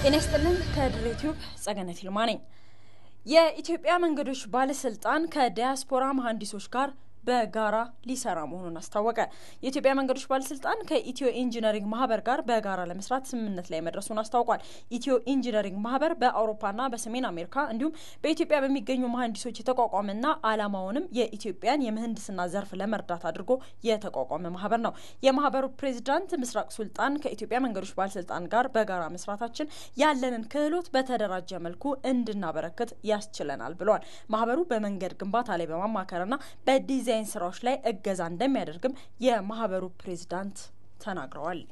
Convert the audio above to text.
ጤና ይስጥልን። ከድሬ ቲዩብ ጸገነት ይልማ ነኝ። የኢትዮጵያ መንገዶች ባለስልጣን ከዲያስፖራ መሐንዲሶች ጋር በጋራ ሊሰራ መሆኑን አስታወቀ። የኢትዮጵያ መንገዶች ባለስልጣን ከኢትዮ ኢንጂነሪንግ ማህበር ጋር በጋራ ለመስራት ስምምነት ላይ መድረሱን አስታውቋል። ኢትዮ ኢንጂነሪንግ ማህበር በአውሮፓና በሰሜን አሜሪካ እንዲሁም በኢትዮጵያ በሚገኙ መሀንዲሶች የተቋቋመና አላማውንም የኢትዮጵያን የምህንድስና ዘርፍ ለመርዳት አድርጎ የተቋቋመ ማህበር ነው። የማህበሩ ፕሬዚዳንት ምስራቅ ሱልጣን ከኢትዮጵያ መንገዶች ባለስልጣን ጋር በጋራ መስራታችን ያለንን ክህሎት በተደራጀ መልኩ እንድናበረክት ያስችለናል ብለዋል። ማህበሩ በመንገድ ግንባታ ላይ በማማከርና በዲዛይን ዲዛይን ስራዎች ላይ እገዛ እንደሚያደርግም የማህበሩ ፕሬዚዳንት ተናግረዋል።